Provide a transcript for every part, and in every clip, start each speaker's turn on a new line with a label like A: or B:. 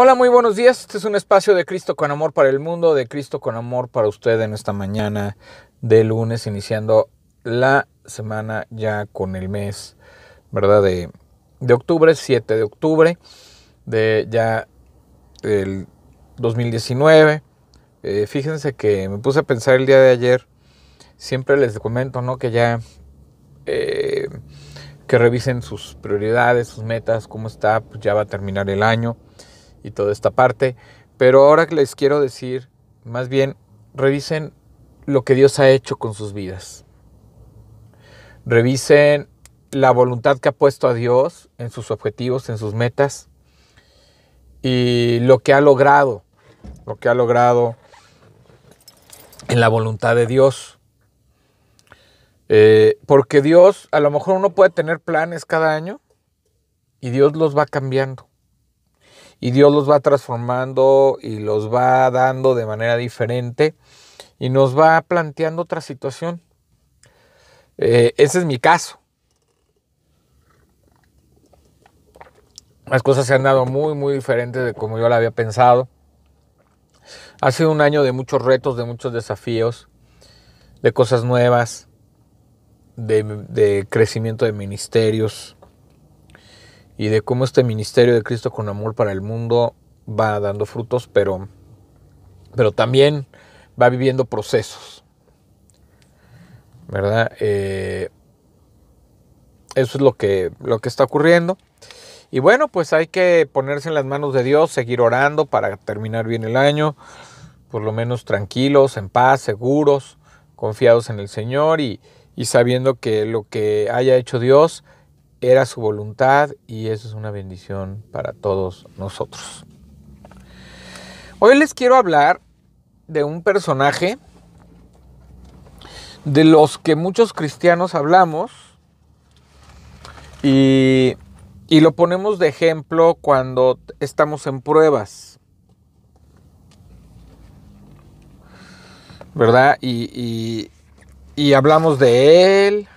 A: Hola, muy buenos días. Este es un espacio de Cristo con amor para el mundo, de Cristo con amor para usted en esta mañana de lunes, iniciando la semana ya con el mes, ¿verdad? De, de octubre, 7 de octubre, de ya el 2019. Eh, fíjense que me puse a pensar el día de ayer, siempre les comento, ¿no? Que ya... Eh, que revisen sus prioridades, sus metas, cómo está, pues ya va a terminar el año y toda esta parte. Pero ahora les quiero decir, más bien, revisen lo que Dios ha hecho con sus vidas. Revisen la voluntad que ha puesto a Dios en sus objetivos, en sus metas y lo que ha logrado, lo que ha logrado en la voluntad de Dios. Eh, porque Dios, a lo mejor uno puede tener planes cada año y Dios los va cambiando y Dios los va transformando y los va dando de manera diferente y nos va planteando otra situación. Eh, ese es mi caso. Las cosas se han dado muy, muy diferentes de como yo la había pensado. Ha sido un año de muchos retos, de muchos desafíos, de cosas nuevas, de crecimiento de ministerios, y de cómo este ministerio de Cristo con amor para el mundo va dando frutos, pero, pero también va viviendo procesos. ¿Verdad? Eh, eso es lo que, lo que está ocurriendo. Y bueno, pues hay que ponerse en las manos de Dios, seguir orando para terminar bien el año, por lo menos tranquilos, en paz, seguros, confiados en el Señor y, y sabiendo que lo que haya hecho Dios era su voluntad y eso es una bendición para todos nosotros. Hoy les quiero hablar de un personaje de los que muchos cristianos hablamos y, lo ponemos de ejemplo cuando estamos en pruebas. ¿Verdad? Y, y hablamos de él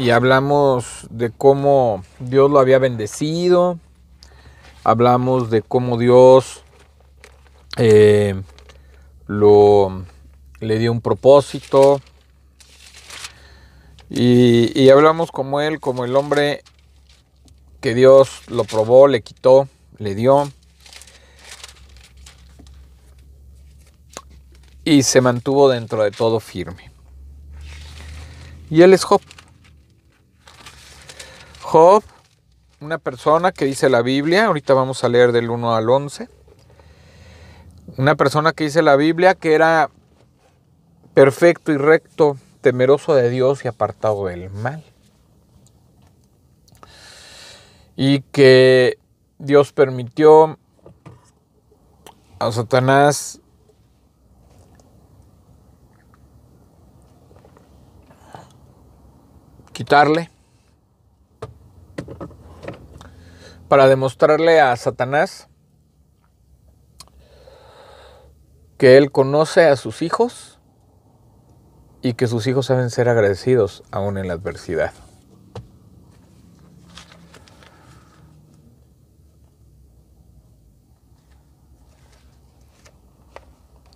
A: y hablamos de cómo Dios lo había bendecido, hablamos de cómo Dios eh, lo, le dio un propósito y, y, hablamos como él, como el hombre que Dios lo probó, le quitó, le dio y se mantuvo dentro de todo firme. Y él es Job. Job, una persona que dice la Biblia, ahorita vamos a leer del 1 al 11, una persona que dice la Biblia que era perfecto y recto, temeroso de Dios y apartado del mal. Y que Dios permitió a Satanás quitarle para demostrarle a Satanás que él conoce a sus hijos y que sus hijos saben ser agradecidos aún en la adversidad.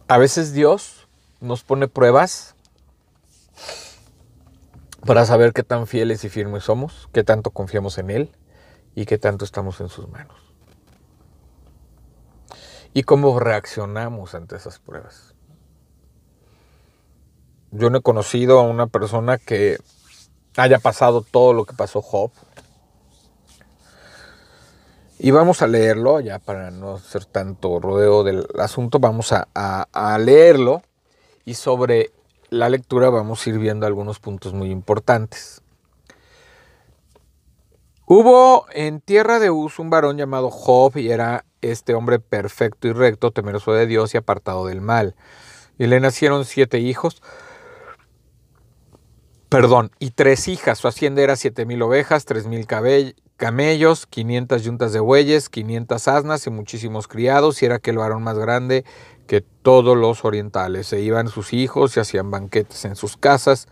A: A veces Dios nos pone pruebas para saber qué tan fieles y firmes somos, qué tanto confiamos en Él y qué tanto estamos en sus manos. Y cómo reaccionamos ante esas pruebas. Yo no he conocido a una persona que haya pasado todo lo que pasó Job. Y vamos a leerlo, ya para no hacer tanto rodeo del asunto, vamos a, a leerlo y sobre la lectura vamos a ir viendo algunos puntos muy importantes. Hubo en tierra de Uz un varón llamado Job y era este hombre perfecto y recto, temeroso de Dios y apartado del mal. Y le nacieron siete hijos, perdón, y tres hijas. Su hacienda era siete mil ovejas, tres mil camellos, quinientas yuntas de bueyes, quinientas asnas y muchísimos criados, y era aquel varón más grande que todos los orientales. Se iban sus hijos y hacían banquetes en sus casas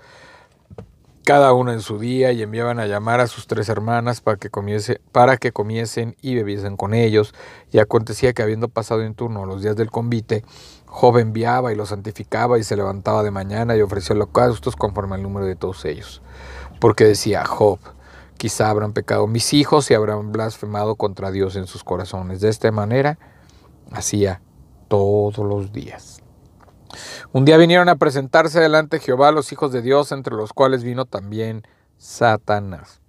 A: cada uno en su día y enviaban a llamar a sus tres hermanas para que, comiese, para que comiesen y bebiesen con ellos. Y acontecía que habiendo pasado en turno los días del convite, Job enviaba y los santificaba y se levantaba de mañana y ofreció holocaustos conforme al número de todos ellos. Porque decía Job, quizá habrán pecado mis hijos y habrán blasfemado contra Dios en sus corazones. De esta manera hacía todos los días. Un día vinieron a presentarse delante de Jehová los hijos de Dios, entre los cuales vino también Satanás.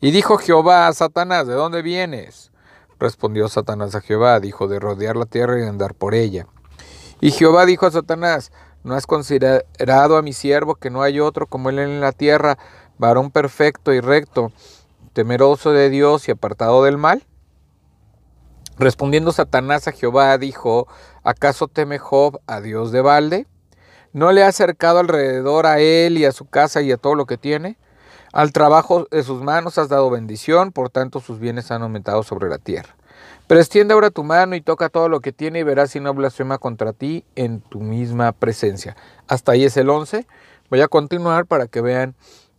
A: Y dijo Jehová a Satanás, ¿de dónde vienes? Respondió Satanás a Jehová, dijo, de rodear la tierra y de andar por ella. Y Jehová dijo a Satanás, ¿no has considerado a mi siervo que no hay otro como él en la tierra, varón perfecto y recto, temeroso de Dios y apartado del mal? Respondiendo Satanás a Jehová, dijo, ¿Acaso teme Job a Dios de balde? ¿No le ha acercado alrededor a él y a su casa y a todo lo que tiene? Al trabajo de sus manos has dado bendición, por tanto sus bienes han aumentado sobre la tierra. Pero extiende ahora tu mano y toca todo lo que tiene y verás si no blasfema contra ti en tu misma presencia. Hasta ahí es el 11. Voy a continuar para que vean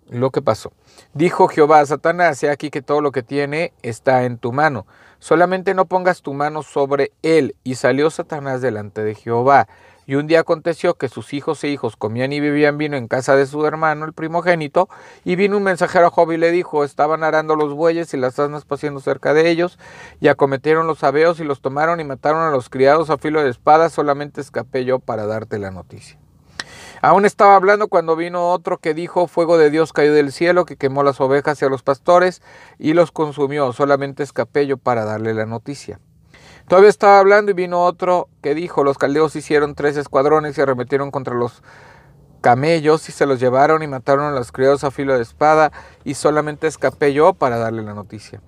A: lo que pasó. Dijo Jehová a Satanás, he aquí que todo lo que tiene está en tu mano Solamente no pongas tu mano sobre él. Y salió Satanás delante de Jehová. Y un día aconteció que sus hijos e hijos comían y bebían vino en casa de su hermano, el primogénito, y vino un mensajero a Job y le dijo, estaban arando los bueyes y las asnas paseando cerca de ellos, y acometieron los abeos y los tomaron y mataron a los criados a filo de espada, solamente escapé yo para darte la noticia. Aún estaba hablando cuando vino otro que dijo, fuego de Dios cayó del cielo, que quemó las ovejas y a los pastores y los consumió. Solamente escapé yo para darle la noticia. Todavía estaba hablando y vino otro que dijo, los caldeos hicieron tres escuadrones y arremetieron contra los camellos y se los llevaron y mataron a los criados a filo de espada y solamente escapé yo para darle la noticia.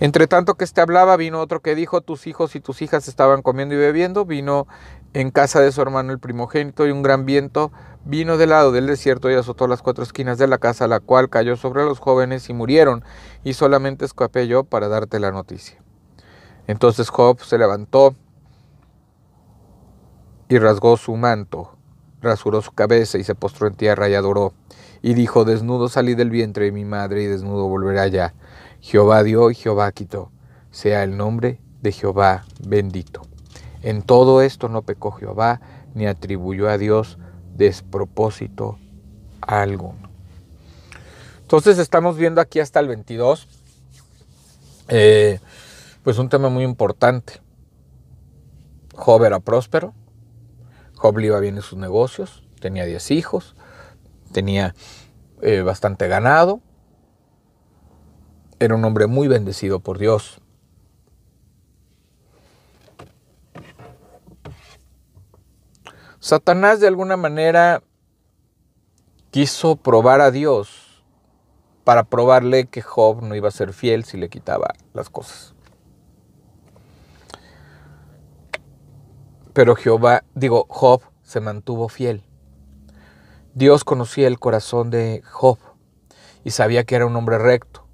A: Entre tanto que este hablaba, vino otro que dijo, tus hijos y tus hijas estaban comiendo y bebiendo, vino en casa de su hermano el primogénito, y un gran viento vino del lado del desierto y azotó las cuatro esquinas de la casa, la cual cayó sobre los jóvenes y murieron, y solamente escapé yo para darte la noticia. Entonces Job se levantó y rasgó su manto, rasuró su cabeza y se postró en tierra y adoró, y dijo, desnudo salí del vientre de mi madre y desnudo volveré allá. Jehová dio y Jehová quitó, sea el nombre de Jehová bendito. En todo esto no pecó Jehová, ni atribuyó a Dios despropósito alguno. Entonces estamos viendo aquí hasta el 22, eh, pues un tema muy importante. Job era próspero, Job le iba bien en sus negocios, tenía 10 hijos, tenía eh, bastante ganado, era un hombre muy bendecido por Dios. Satanás de alguna manera quiso probar a Dios para probarle que Job no iba a ser fiel si le quitaba las cosas. Pero Jehová, digo, Job se mantuvo fiel. Dios conocía el corazón de Job y sabía que era un hombre recto.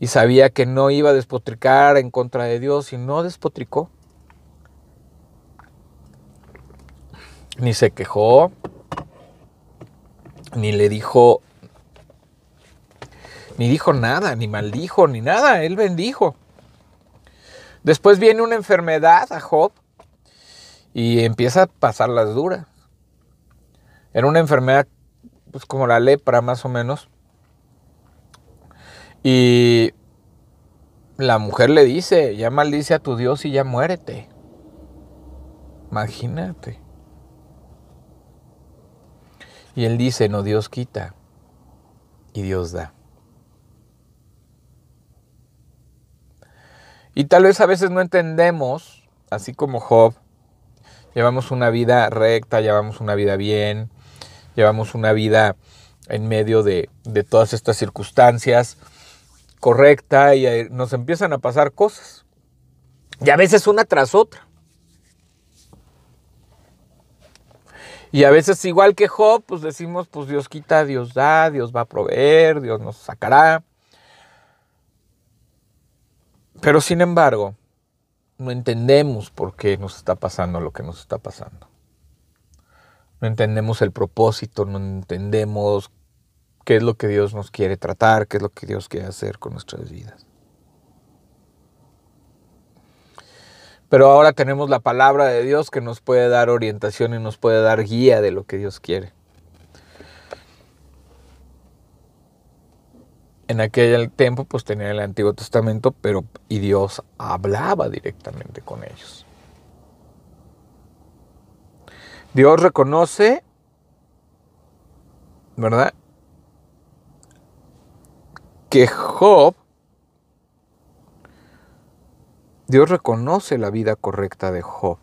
A: Y sabía que no iba a despotricar en contra de Dios y no despotricó. ni se quejó, ni le dijo, ni dijo nada, ni maldijo, ni nada, él bendijo. Después viene una enfermedad a Job y empieza a pasar las duras. Era una enfermedad pues, como la lepra más o menos. Y la mujer le dice, ya maldice a tu Dios y ya muérete. Imagínate. Y él dice, no, Dios quita y Dios da. Y tal vez a veces no entendemos, así como Job, llevamos una vida recta, llevamos una vida bien, llevamos una vida en medio de, todas estas circunstancias correcta y eh, nos empiezan a pasar cosas. Y a veces una tras otra. Y a veces, igual que Job, pues decimos, pues Dios quita, Dios da, Dios va a proveer, Dios nos sacará. Pero sin embargo, no entendemos por qué nos está pasando lo que nos está pasando. No entendemos el propósito, no entendemos qué es lo que Dios nos quiere tratar, qué es lo que Dios quiere hacer con nuestras vidas. Pero ahora tenemos la palabra de Dios que nos puede dar orientación y nos puede dar guía de lo que Dios quiere. En aquel tiempo pues tenía el Antiguo Testamento, pero y Dios hablaba directamente con ellos. Dios reconoce, ¿verdad? Que Job Dios reconoce la vida correcta de Job.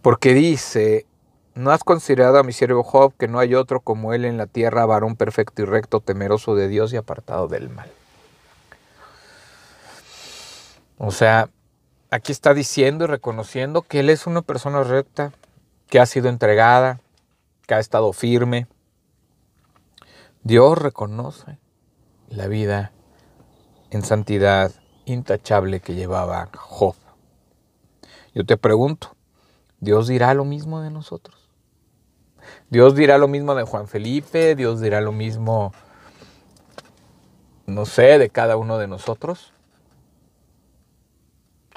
A: Porque dice, ¿no has considerado a mi siervo Job que no hay otro como él en la tierra, varón perfecto y recto, temeroso de Dios y apartado del mal? O sea, aquí está diciendo y reconociendo que él es una persona recta, que ha sido entregada, que ha estado firme. Dios reconoce la vida en santidad intachable que llevaba Job. Yo te pregunto, ¿Dios dirá lo mismo de nosotros? Dios dirá lo mismo de Juan Felipe, Dios dirá lo mismo, no sé, de cada uno de nosotros.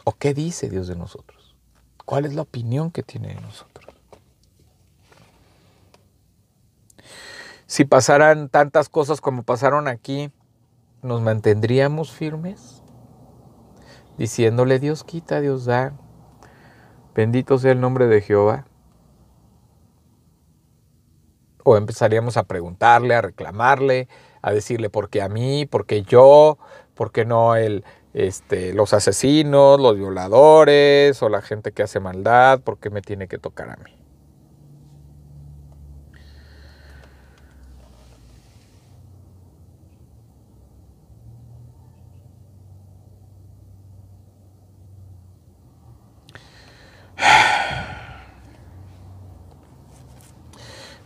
A: ¿O qué dice Dios de nosotros? ¿Cuál es la opinión que tiene de nosotros? Si pasaran tantas cosas como pasaron aquí, ¿nos mantendríamos firmes? diciéndole, Dios quita, Dios da, bendito sea el nombre de Jehová. O empezaríamos a preguntarle, a reclamarle, a decirle, ¿por qué a mí? ¿Por qué yo? ¿Por qué no el, este, los asesinos, los violadores o la gente que hace maldad? ¿Por qué me tiene que tocar a mí?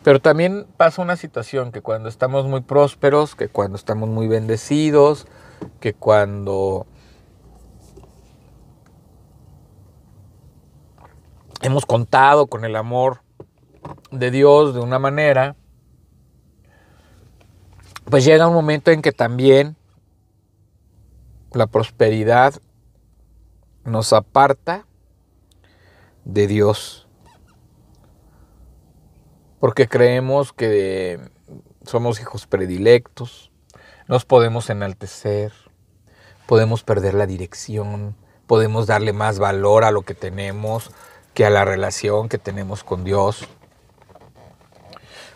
A: Pero también pasa una situación que cuando estamos muy prósperos, que cuando estamos muy bendecidos, que cuando hemos contado con el amor de Dios de una manera, pues llega un momento en que también la prosperidad nos aparta de Dios porque creemos que somos hijos predilectos, nos podemos enaltecer, podemos perder la dirección, podemos darle más valor a lo que tenemos que a la relación que tenemos con Dios.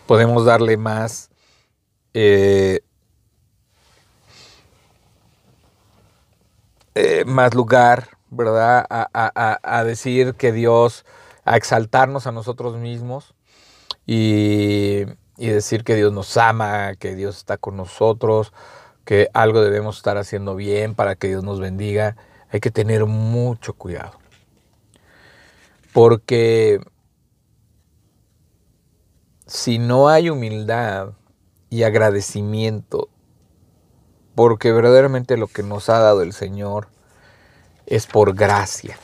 A: Podemos darle más eh, eh, más lugar, ¿verdad? A, a, decir que Dios, a exaltarnos a nosotros mismos, y, decir que Dios nos ama, que Dios está con nosotros, que algo debemos estar haciendo bien para que Dios nos bendiga, hay que tener mucho cuidado. Porque si no hay humildad y agradecimiento, porque verdaderamente lo que nos ha dado el Señor es por gracia.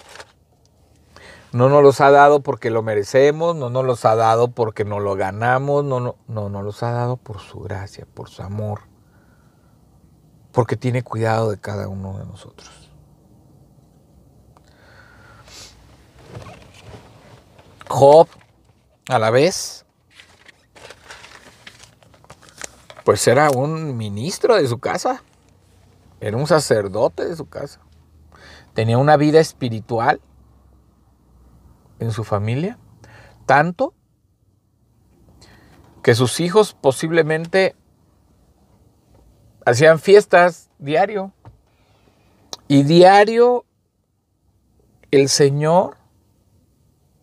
A: No nos los ha dado porque lo merecemos, no nos los ha dado porque nos lo ganamos, no, no, no nos los ha dado por su gracia, por su amor, porque tiene cuidado de cada uno de nosotros. Job, a la vez, pues era un ministro de su casa, era un sacerdote de su casa, tenía una vida espiritual en su familia, tanto que sus hijos posiblemente hacían fiestas diario. Y diario el Señor,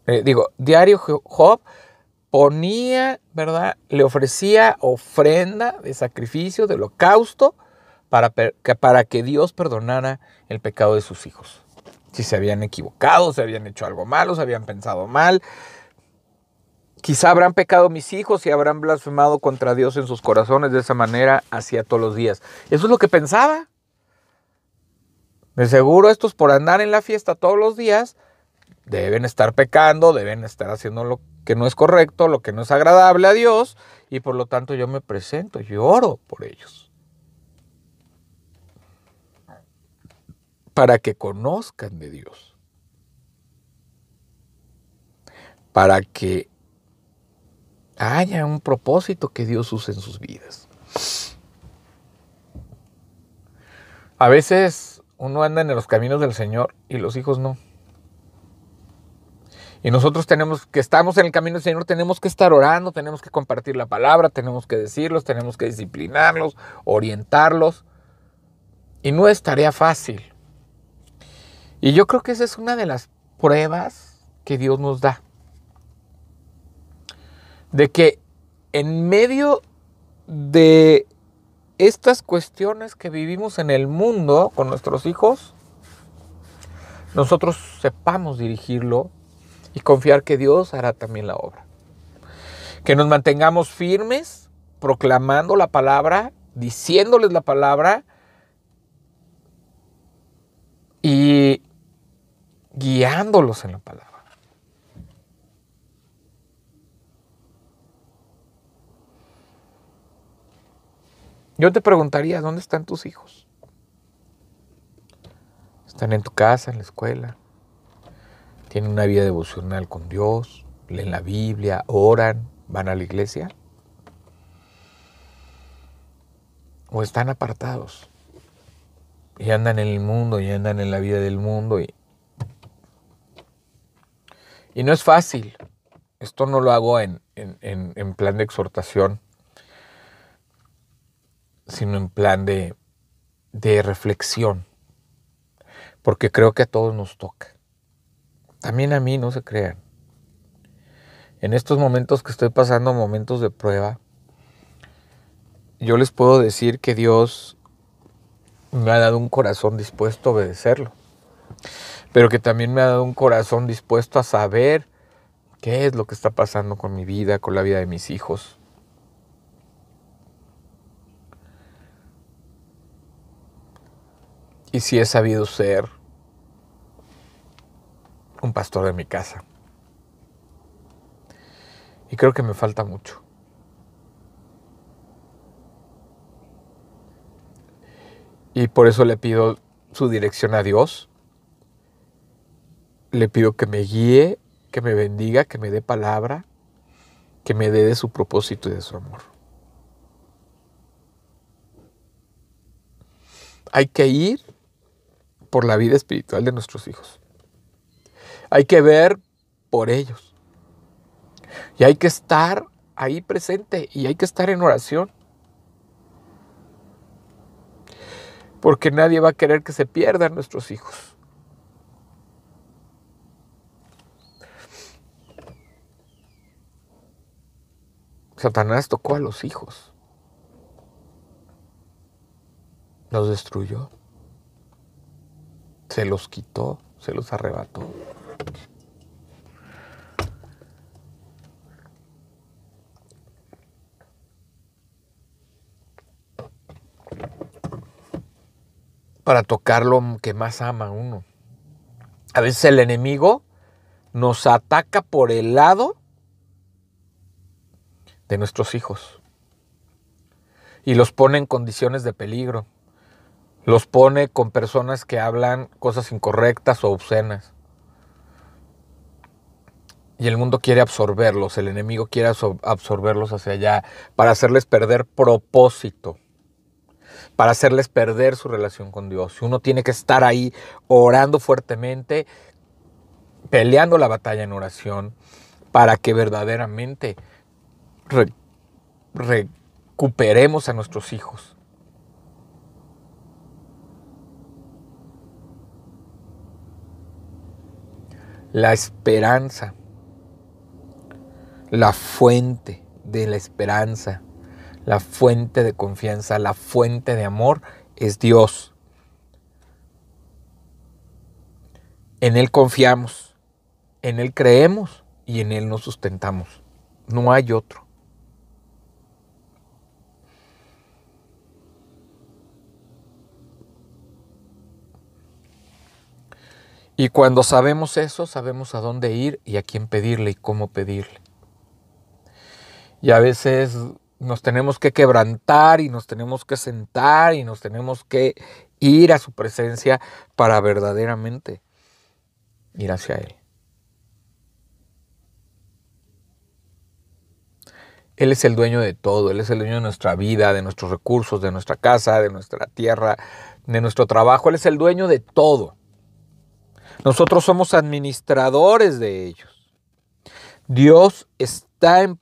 A: eh, digo, diario Job ponía, ¿verdad? Le ofrecía ofrenda de sacrificio, de holocausto, para, para que Dios perdonara el pecado de sus hijos si se habían equivocado, se habían hecho algo malo, se habían pensado mal. Quizá habrán pecado mis hijos y habrán blasfemado contra Dios en sus corazones de esa manera hacia todos los días. Eso es lo que pensaba. De seguro estos por andar en la fiesta todos los días deben estar pecando, deben estar haciendo lo que no es correcto, lo que no es agradable a Dios y por lo tanto yo me presento, yo oro por ellos. para que conozcan de Dios, para que haya un propósito que Dios use en sus vidas. A veces uno anda en los caminos del Señor y los hijos no. Y nosotros tenemos que estamos en el camino del Señor, tenemos que estar orando, tenemos que compartir la palabra, tenemos que decirlos, tenemos que disciplinarlos, orientarlos. Y no es tarea fácil. Y yo creo que esa es una de las pruebas que Dios nos da. De que en medio de estas cuestiones que vivimos en el mundo con nuestros hijos, nosotros sepamos dirigirlo y confiar que Dios hará también la obra. Que nos mantengamos firmes proclamando la palabra, diciéndoles la palabra guiándolos en la palabra. Yo te preguntaría, ¿dónde están tus hijos? ¿Están en tu casa, en la escuela? ¿Tienen una vida devocional con Dios? ¿Leen la Biblia? ¿Oran? ¿Van a la iglesia? ¿O están apartados? Y andan en el mundo, y andan en la vida del mundo, y y no es fácil. Esto no lo hago en, plan de exhortación, sino en plan de, de reflexión. Porque creo que a todos nos toca. También a mí, no se crean. En estos momentos que estoy pasando, momentos de prueba, yo les puedo decir que Dios me ha dado un corazón dispuesto a obedecerlo pero que también me ha dado un corazón dispuesto a saber qué es lo que está pasando con mi vida, con la vida de mis hijos. Y si he sabido ser un pastor de mi casa. Y creo que me falta mucho. Y por eso le pido su dirección a Dios le pido que me guíe, que me bendiga, que me dé palabra, que me dé de su propósito y de su amor. Hay que ir por la vida espiritual de nuestros hijos. Hay que ver por ellos. Y hay que estar ahí presente y hay que estar en oración. Porque nadie va a querer que se pierdan nuestros hijos. Satanás tocó a los hijos. Los destruyó. Se los quitó, se los arrebató. Para tocar lo que más ama uno. A veces el enemigo nos ataca por el lado de nuestros hijos. Y los pone en condiciones de peligro. Los pone con personas que hablan cosas incorrectas o obscenas. Y el mundo quiere absorberlos, el enemigo quiere absorberlos hacia allá para hacerles perder propósito, para hacerles perder su relación con Dios. Uno tiene que estar ahí orando fuertemente, peleando la batalla en oración, para que verdaderamente recuperemos a nuestros hijos. La esperanza, la fuente de la esperanza, la fuente de confianza, la fuente de amor es Dios. En Él confiamos, en Él creemos y en Él nos sustentamos. No hay otro. Y cuando sabemos eso, sabemos a dónde ir y a quién pedirle y cómo pedirle. Y a veces nos tenemos que quebrantar y nos tenemos que sentar y nos tenemos que ir a su presencia para verdaderamente ir hacia Él. Él es el dueño de todo, Él es el dueño de nuestra vida, de nuestros recursos, de nuestra casa, de nuestra tierra, de nuestro trabajo, Él es el dueño de todo. Nosotros somos administradores de ellos. Dios está en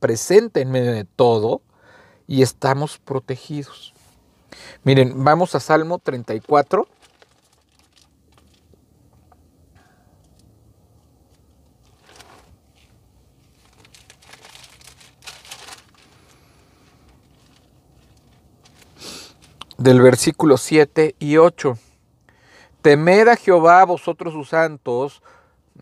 A: presente en medio de todo y estamos protegidos. Miren, vamos a Salmo 34. del versículo 7 y 8. Temed a Jehová vosotros sus santos.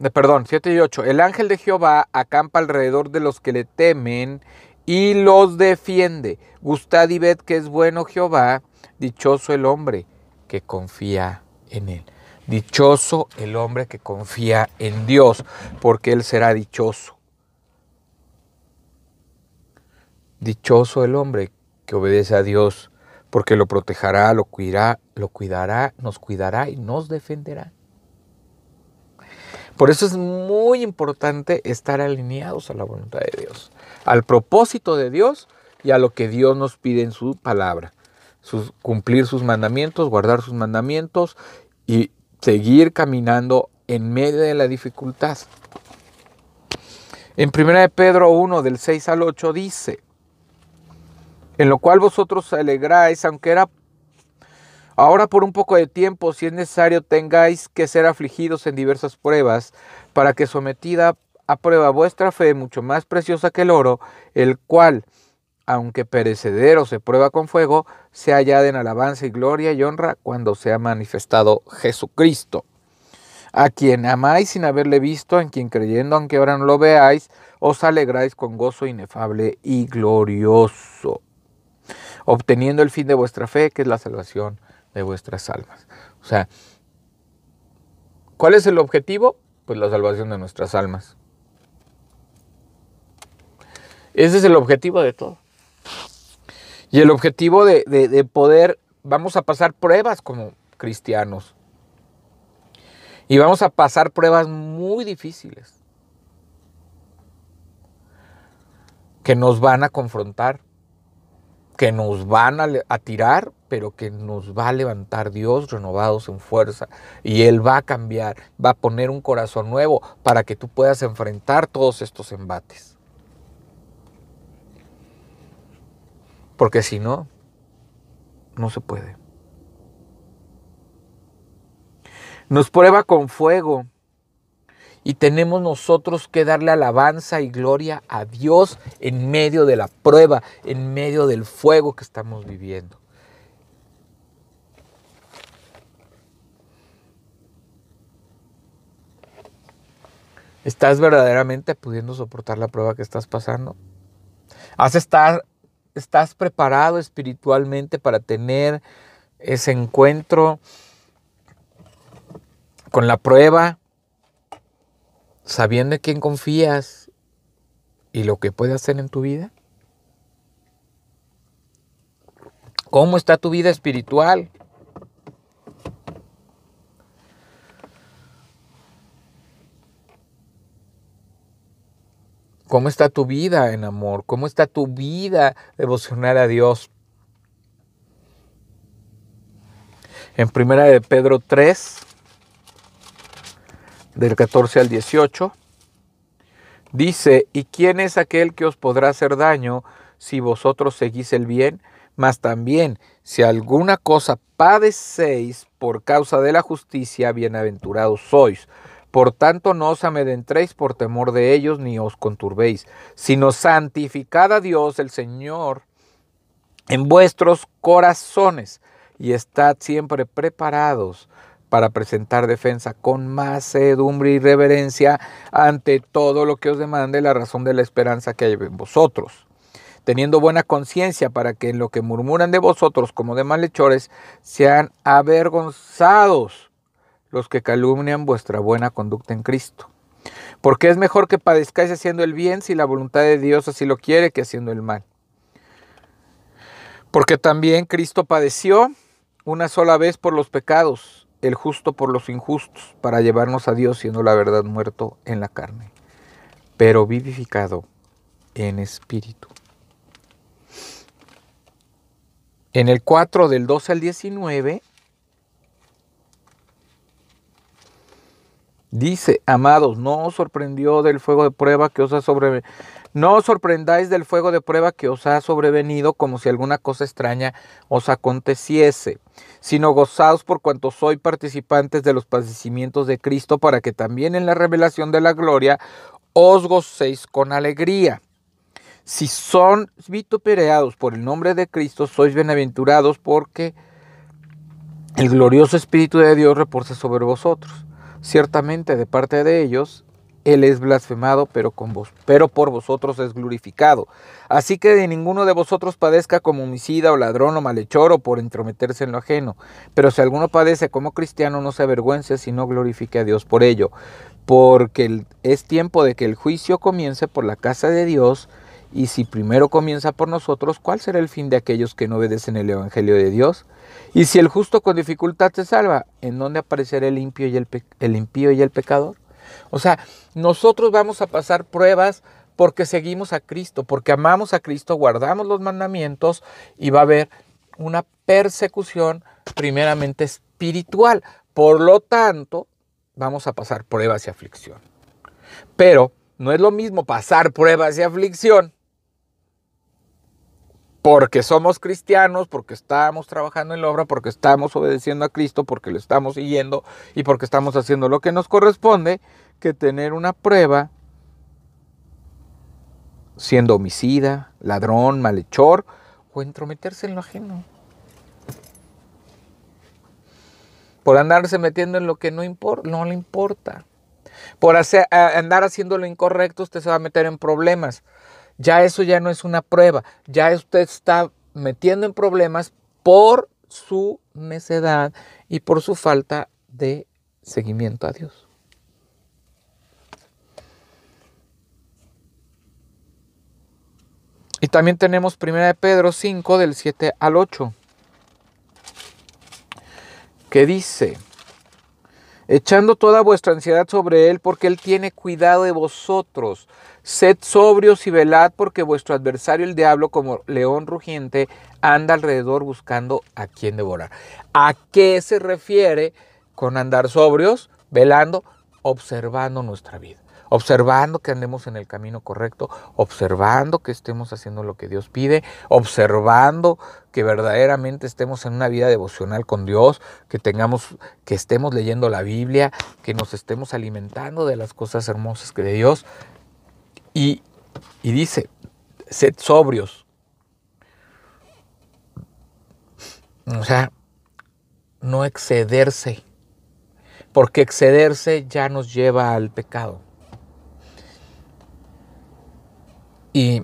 A: Eh, perdón, 7 y 8. El ángel de Jehová acampa alrededor de los que le temen y los defiende. Gustad y ved que es bueno Jehová, dichoso el hombre que confía en él. Dichoso el hombre que confía en Dios, porque él será dichoso. Dichoso el hombre que obedece a Dios porque lo protegerá, lo cuidará, lo cuidará, nos cuidará y nos defenderá. Por eso es muy importante estar alineados a la voluntad de Dios, al propósito de Dios y a lo que Dios nos pide en su palabra. cumplir sus mandamientos, guardar sus mandamientos y seguir caminando en medio de la dificultad. En 1 Pedro 1 del 6 al 8 dice, en lo cual vosotros alegráis, aunque era ahora por un poco de tiempo, si es necesario, tengáis que ser afligidos en diversas pruebas, para que sometida a prueba vuestra fe, mucho más preciosa que el oro, el cual, aunque perecedero se prueba con fuego, se hallada en alabanza y gloria y honra cuando sea manifestado Jesucristo, a quien amáis sin haberle visto, en quien creyendo aunque ahora no lo veáis, os alegráis con gozo inefable y glorioso obteniendo el fin de vuestra fe, que es la salvación de vuestras almas. O sea, ¿cuál es el objetivo? Pues la salvación de nuestras almas. Ese es el objetivo de todo. Y el objetivo de, poder, vamos a pasar pruebas como cristianos. Y vamos a pasar pruebas muy difíciles. que nos van a confrontar que nos van a, tirar, pero que nos va a levantar Dios renovados en fuerza. Y Él va a cambiar, va a poner un corazón nuevo para que tú puedas enfrentar todos estos embates. Porque si no, no se puede. Nos prueba con fuego y tenemos nosotros que darle alabanza y gloria a Dios en medio de la prueba, en medio del fuego que estamos viviendo. ¿Estás verdaderamente pudiendo soportar la prueba que estás pasando? ¿Has estar, ¿Estás preparado espiritualmente para tener ese encuentro con la prueba? sabiendo en quién confías y lo que puede hacer en tu vida? ¿Cómo está tu vida espiritual? ¿Cómo está tu vida en amor? ¿Cómo está tu vida devocionar a Dios? En primera de Pedro 3, del 14 al 18, dice, ¿y quién es aquel que os podrá hacer daño si vosotros seguís el bien? Mas también, si alguna cosa padecéis por causa de la justicia, bienaventurados sois. Por tanto, no os amedentréis por temor de ellos, ni os conturbéis, sino santificad a Dios el Señor en vuestros corazones, y estad siempre preparados para presentar defensa con más sedumbre y reverencia ante todo lo que os demande la razón de la esperanza que hay en vosotros, teniendo buena conciencia para que en lo que murmuran de vosotros como de malhechores sean avergonzados los que calumnian vuestra buena conducta en Cristo. Porque es mejor que padezcáis haciendo el bien si la voluntad de Dios así lo quiere que haciendo el mal. Porque también Cristo padeció una sola vez por los pecados el justo por los injustos, para llevarnos a Dios siendo la verdad muerto en la carne, pero vivificado en espíritu. En el 4 del 12 al 19 dice, amados, no os sorprendió del fuego de prueba que os ha sobre no os sorprendáis del fuego de prueba que os ha sobrevenido como si alguna cosa extraña os aconteciese, sino gozaos por cuanto sois participantes de los padecimientos de Cristo, para que también en la revelación de la gloria os gocéis con alegría. Si son vituperados por el nombre de Cristo, sois bienaventurados porque el glorioso Espíritu de Dios reposa sobre vosotros. Ciertamente de parte de ellos él es blasfemado, pero, con vos, pero por vosotros es glorificado. Así que de ninguno de vosotros padezca como homicida o ladrón o malhechor o por entrometerse en lo ajeno. Pero si alguno padece como cristiano, no se avergüence, sino glorifique a Dios por ello. Porque es tiempo de que el juicio comience por la casa de Dios. Y si primero comienza por nosotros, ¿cuál será el fin de aquellos que no obedecen el Evangelio de Dios? Y si el justo con dificultad se salva, ¿en dónde aparecerá el impío y el, el impío y el pecador? O sea, nosotros vamos a pasar pruebas porque seguimos a Cristo, porque amamos a Cristo, guardamos los mandamientos y va a haber una persecución primeramente espiritual. Por lo tanto, vamos a pasar pruebas y aflicción. Pero no es lo mismo pasar pruebas y aflicción porque somos cristianos, porque estamos trabajando en la obra, porque estamos obedeciendo a Cristo, porque lo estamos siguiendo y porque estamos haciendo lo que nos corresponde, que tener una prueba siendo homicida, ladrón, malhechor o entrometerse en lo ajeno. Por andarse metiendo en lo que no, importa, no le importa. Por hacer, andar haciendo lo incorrecto, usted se va a meter en problemas ya eso ya no es una prueba, ya usted está metiendo en problemas por su necedad y por su falta de seguimiento a Dios. Y también tenemos 1 de Pedro 5 del 7 al 8, que dice, echando toda vuestra ansiedad sobre Él, porque Él tiene cuidado de vosotros. Sed sobrios y velad, porque vuestro adversario, el diablo, como león rugiente, anda alrededor buscando a quien devorar. ¿A qué se refiere con andar sobrios, velando, observando nuestra vida? observando que andemos en el camino correcto, observando que estemos haciendo lo que Dios pide, observando que verdaderamente estemos en una vida devocional con Dios, que tengamos que estemos leyendo la Biblia, que nos estemos alimentando de las cosas hermosas que de Dios y, y dice, sed sobrios. O sea, no excederse, porque excederse ya nos lleva al pecado. Y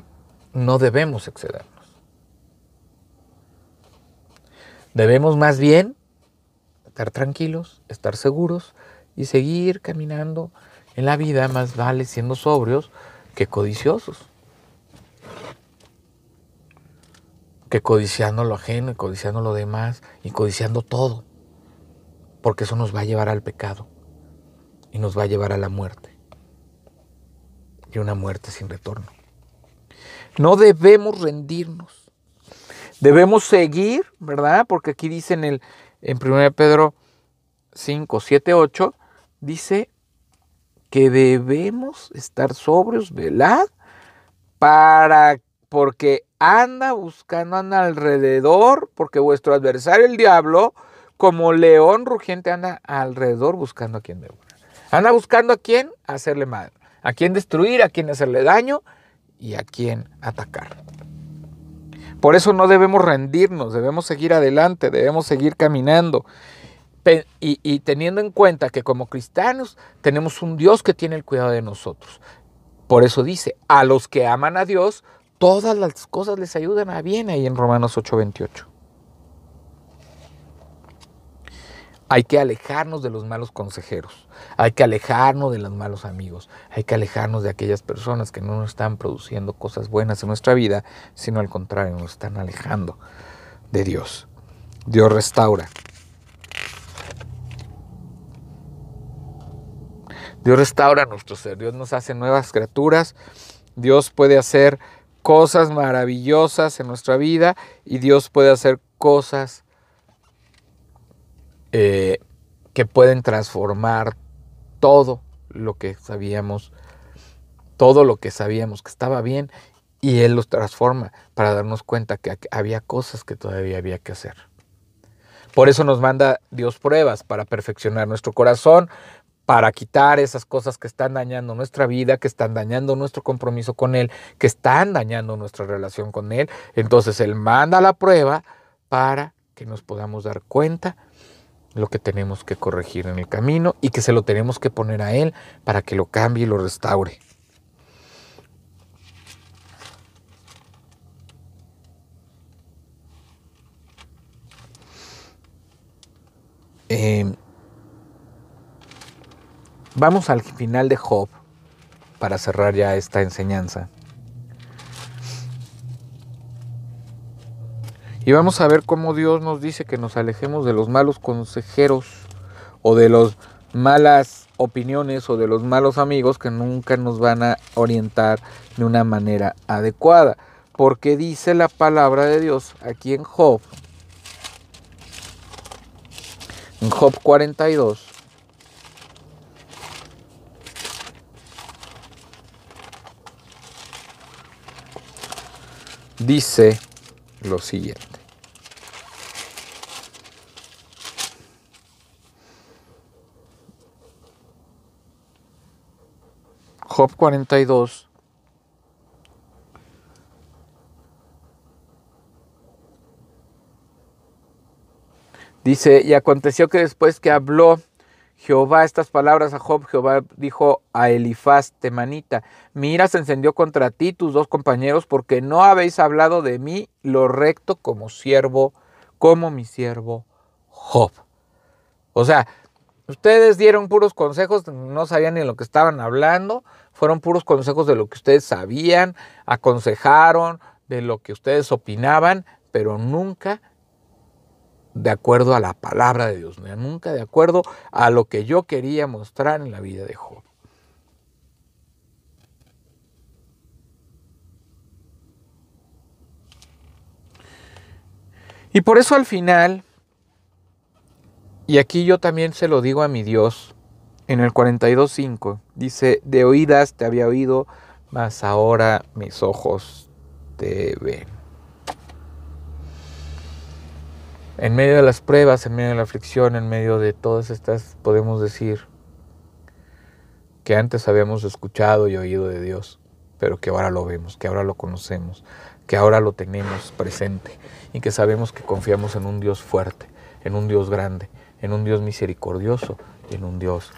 A: no debemos excedernos. Debemos más bien estar tranquilos, estar seguros y seguir caminando en la vida, más vale siendo sobrios que codiciosos. Que codiciando lo ajeno y codiciando lo demás y codiciando todo. Porque eso nos va a llevar al pecado y nos va a llevar a la muerte. Y una muerte sin retorno. No debemos rendirnos. Debemos seguir, ¿verdad? Porque aquí dice en, el, en 1 Pedro 5, 7, 8, dice que debemos estar sobrios, ¿verdad? para, porque anda buscando anda alrededor, porque vuestro adversario, el diablo, como león rugiente, anda alrededor buscando a quien devorar. Anda buscando a quien hacerle mal, a quien destruir, a quien hacerle daño, y a quién atacar. Por eso no debemos rendirnos, debemos seguir adelante, debemos seguir caminando. Y, teniendo en cuenta que como cristianos tenemos un Dios que tiene el cuidado de nosotros. Por eso dice, a los que aman a Dios, todas las cosas les ayudan a bien ahí en Romanos 8:28. Hay que alejarnos de los malos consejeros, hay que alejarnos de los malos amigos, hay que alejarnos de aquellas personas que no nos están produciendo cosas buenas en nuestra vida, sino al contrario, nos están alejando de Dios. Dios restaura. Dios restaura nuestro ser, Dios nos hace nuevas criaturas, Dios puede hacer cosas maravillosas en nuestra vida y Dios puede hacer cosas eh, que pueden transformar todo lo que sabíamos, todo lo que sabíamos que estaba bien, y Él los transforma para darnos cuenta que había cosas que todavía había que hacer. Por eso nos manda Dios pruebas, para perfeccionar nuestro corazón, para quitar esas cosas que están dañando nuestra vida, que están dañando nuestro compromiso con Él, que están dañando nuestra relación con Él. Entonces Él manda la prueba para que nos podamos dar cuenta lo que tenemos que corregir en el camino y que se lo tenemos que poner a Él para que lo cambie y lo restaure. Em, vamos al final de Job para cerrar ya esta enseñanza. Y vamos a ver cómo Dios nos dice que nos alejemos de los malos consejeros o de las malas opiniones o de los malos amigos que nunca nos van a orientar de una manera adecuada. Porque dice la palabra de Dios aquí en Job, en Job 42, dice lo siguiente. Job 42. Dice, y aconteció que después que habló Jehová estas palabras a Job, Jehová dijo a Elifaz temanita, mi se encendió contra ti, tus dos compañeros, porque no habéis hablado de mí lo recto como siervo, como mi siervo Job. O sea, Ustedes dieron puros consejos, no sabían ni lo que estaban hablando, fueron puros consejos de lo que ustedes sabían, aconsejaron, de lo que ustedes opinaban, pero nunca de acuerdo a la palabra de Dios, nunca de acuerdo a lo que yo quería mostrar en la vida de Job. Y por eso al final y aquí yo también se lo digo a mi Dios. En el 42.5 dice, de oídas te había oído, mas ahora mis ojos te ven. En medio de las pruebas, en medio de la aflicción, en medio de todas estas, podemos decir que antes habíamos escuchado y oído de Dios, pero que ahora lo vemos, que ahora lo conocemos, que ahora lo tenemos presente y que sabemos que confiamos en un Dios fuerte, en un Dios grande, en un Dios misericordioso, en un Dios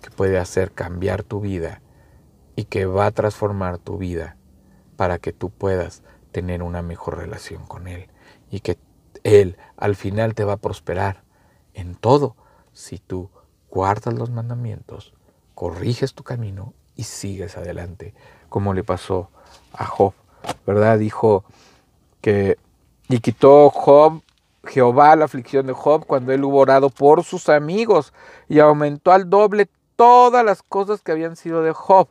A: que puede hacer cambiar tu vida y que va a transformar tu vida para que tú puedas tener una mejor relación con Él y que Él al final te va a prosperar en todo si tú guardas los mandamientos, corriges tu camino y sigues adelante, como le pasó a Job, ¿verdad? Dijo que, y quitó Job Jehová la aflicción de Job cuando él hubo orado por sus amigos y aumentó al doble todas las cosas que habían sido de Job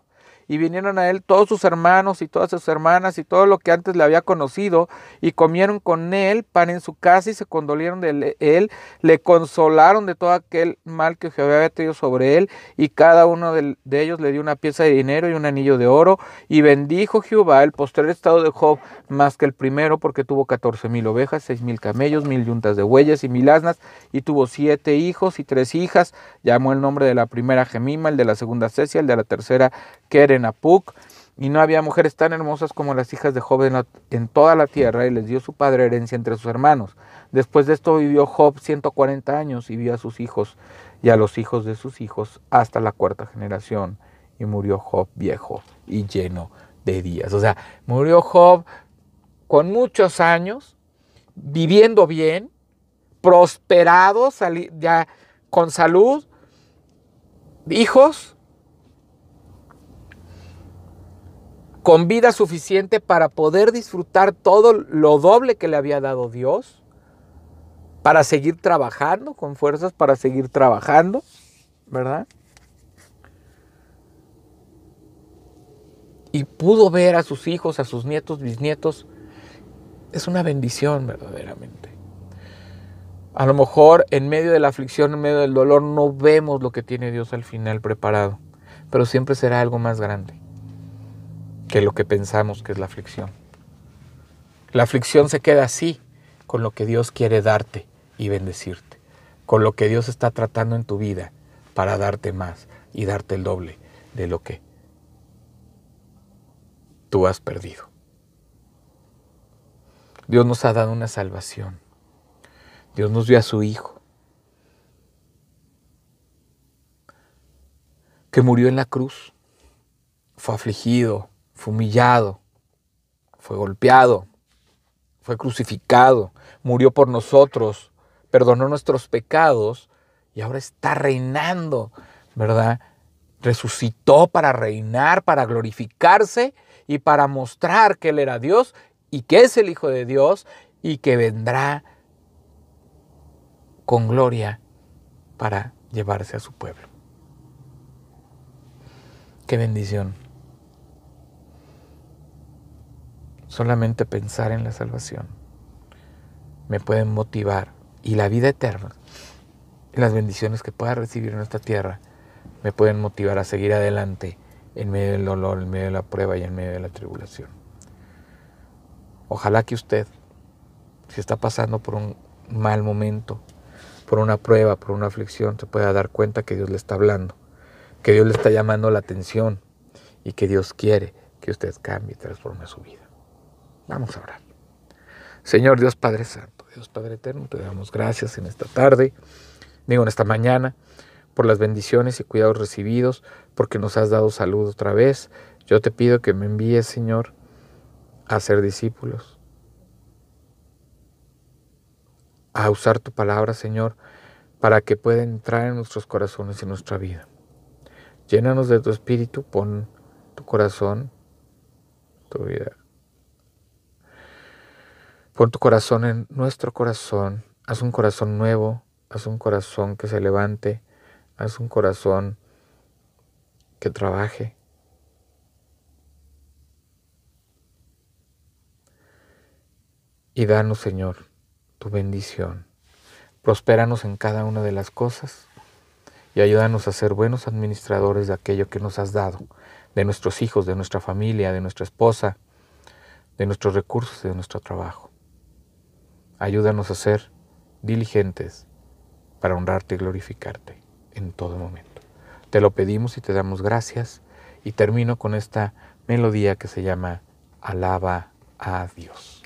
A: y vinieron a él todos sus hermanos y todas sus hermanas y todo lo que antes le había conocido, y comieron con él pan en su casa y se condolieron de él, le consolaron de todo aquel mal que Jehová había tenido sobre él, y cada uno de, ellos le dio una pieza de dinero y un anillo de oro, y bendijo Jehová el posterior estado de Job más que el primero, porque tuvo catorce mil ovejas, seis mil camellos, mil yuntas de huellas y mil asnas, y tuvo siete hijos y tres hijas, llamó el nombre de la primera Gemima, el de la segunda Cecia, el de la tercera Keren, en Apuc, y no había mujeres tan hermosas como las hijas de Job en, toda la tierra, y les dio su padre herencia entre sus hermanos. Después de esto vivió Job 140 años y vio a sus hijos y a los hijos de sus hijos hasta la cuarta generación, y murió Job viejo y lleno de días. O sea, murió Job con muchos años, viviendo bien, prosperado, ya con salud, hijos, con vida suficiente para poder disfrutar todo lo doble que le había dado Dios, para seguir trabajando, con fuerzas para seguir trabajando, ¿verdad? Y pudo ver a sus hijos, a sus nietos, bisnietos. Es una bendición verdaderamente. A lo mejor en medio de la aflicción, en medio del dolor, no vemos lo que tiene Dios al final preparado, pero siempre será algo más grande que lo que pensamos que es la aflicción. La aflicción se queda así, con lo que Dios quiere darte y bendecirte, con lo que Dios está tratando en tu vida para darte más y darte el doble de lo que tú has perdido. Dios nos ha dado una salvación. Dios nos dio a su Hijo, que murió en la cruz, fue afligido, fue humillado, fue golpeado, fue crucificado, murió por nosotros, perdonó nuestros pecados y ahora está reinando, ¿verdad? Resucitó para reinar, para glorificarse y para mostrar que Él era Dios y que es el Hijo de Dios y que vendrá con gloria para llevarse a su pueblo. Qué bendición. Solamente pensar en la salvación me pueden motivar y la vida eterna, las bendiciones que pueda recibir en esta tierra, me pueden motivar a seguir adelante en medio del dolor, en medio de la prueba y en medio de la tribulación. Ojalá que usted, si está pasando por un mal momento, por una prueba, por una aflicción, se pueda dar cuenta que Dios le está hablando, que Dios le está llamando la atención y que Dios quiere que usted cambie y transforme su vida. Vamos a orar. Señor Dios Padre Santo, Dios Padre Eterno, te damos gracias en esta tarde, digo en esta mañana, por las bendiciones y cuidados recibidos, porque nos has dado salud otra vez. Yo te pido que me envíes, Señor, a ser discípulos, a usar tu palabra, Señor, para que pueda entrar en nuestros corazones y en nuestra vida. Llénanos de tu espíritu, pon tu corazón, tu vida Pon tu corazón en nuestro corazón. Haz un corazón nuevo. Haz un corazón que se levante. Haz un corazón que trabaje. Y danos, Señor, tu bendición. Prospéranos en cada una de las cosas y ayúdanos a ser buenos administradores de aquello que nos has dado, de nuestros hijos, de nuestra familia, de nuestra esposa, de nuestros recursos y de nuestro trabajo. Ayúdanos a ser diligentes para honrarte y glorificarte en todo momento. Te lo pedimos y te damos gracias y termino con esta melodía que se llama Alaba a Dios.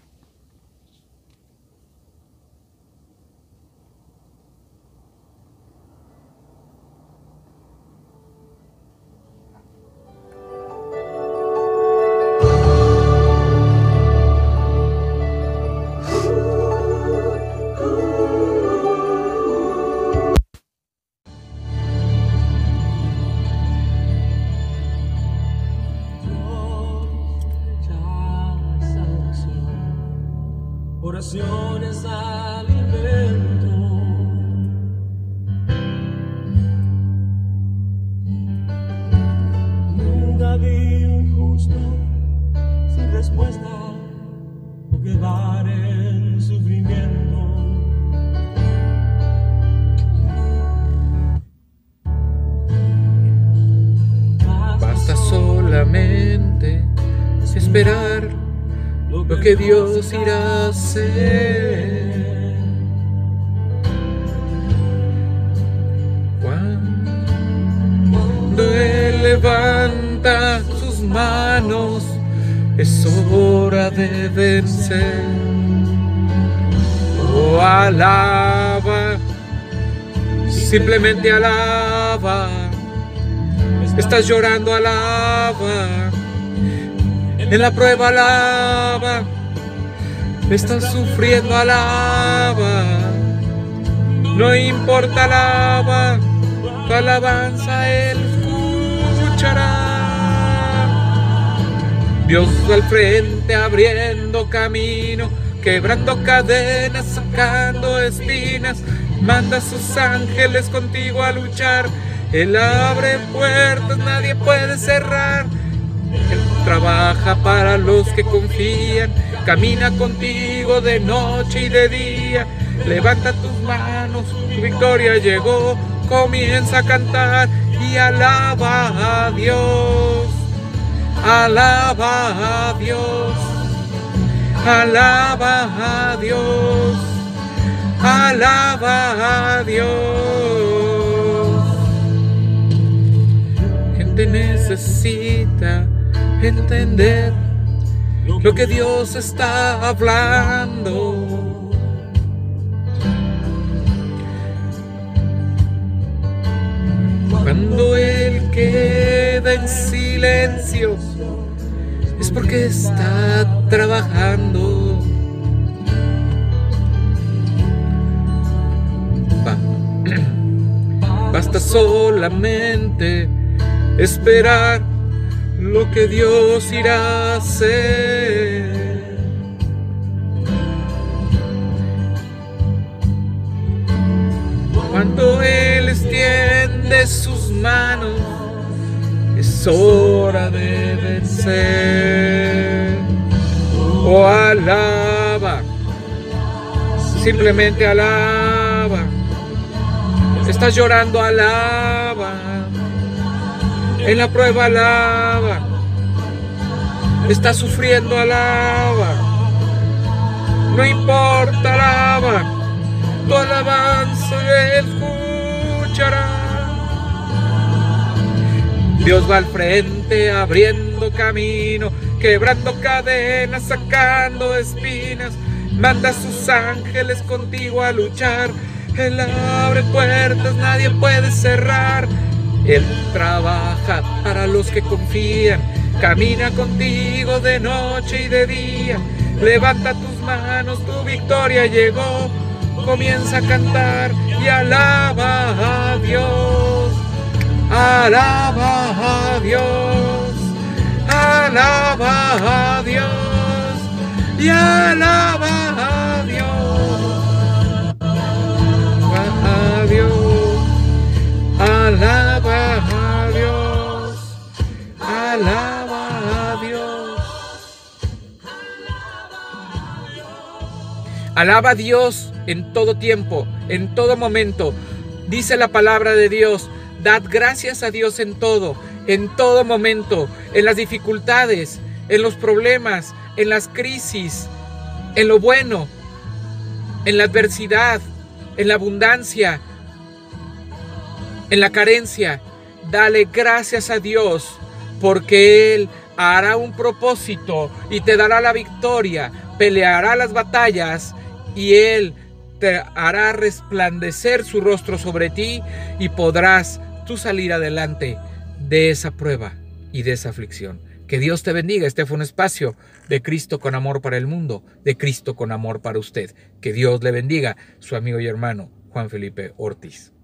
B: alaba, simplemente alaba. Estás llorando, alaba. En la prueba, alaba. Estás sufriendo, alaba. No importa, alaba. Tu alabanza Él escuchará. Dios al frente abriendo camino quebrando cadenas, sacando espinas, manda a sus ángeles contigo a luchar. Él abre puertas, nadie puede cerrar. Él trabaja para los que confían, camina contigo de noche y de día. Levanta tus manos, tu victoria llegó, comienza a cantar y alaba a Dios. Alaba a Dios. Alaba a Dios, alaba a Dios. Gente necesita entender lo que Dios está hablando. Cuando Él queda en silencio es porque está trabajando. Basta solamente esperar lo que Dios irá a hacer. Cuando Él extiende sus manos es hora de vencer. o oh, alaba. Simplemente alaba. Estás llorando, alaba. En la prueba, alaba. Estás sufriendo, alaba. No importa, alaba. Tu alabanza escuchará. Dios va al frente abriendo camino, quebrando cadenas, sacando espinas. Manda a sus ángeles contigo a luchar. Él abre puertas, nadie puede cerrar. Él trabaja para los que confían. Camina contigo de noche y de día. Levanta tus manos, tu victoria llegó. Comienza a cantar y alaba a Dios. Alaba a Dios, alaba a Dios y alaba a Dios. Alaba a Dios, alaba a Dios, alaba a Dios.
A: Alaba a Dios en todo tiempo, en todo momento. Dice la palabra de Dios Dad gracias a Dios en todo, en todo momento, en las dificultades, en los problemas, en las crisis, en lo bueno, en la adversidad, en la abundancia, en la carencia. Dale gracias a Dios porque Él hará un propósito y te dará la victoria, peleará las batallas y Él te hará resplandecer su rostro sobre ti y podrás tú salir adelante de esa prueba y de esa aflicción. Que Dios te bendiga. Este fue un espacio de Cristo con amor para el mundo, de Cristo con amor para usted. Que Dios le bendiga, su amigo y hermano Juan Felipe Ortiz.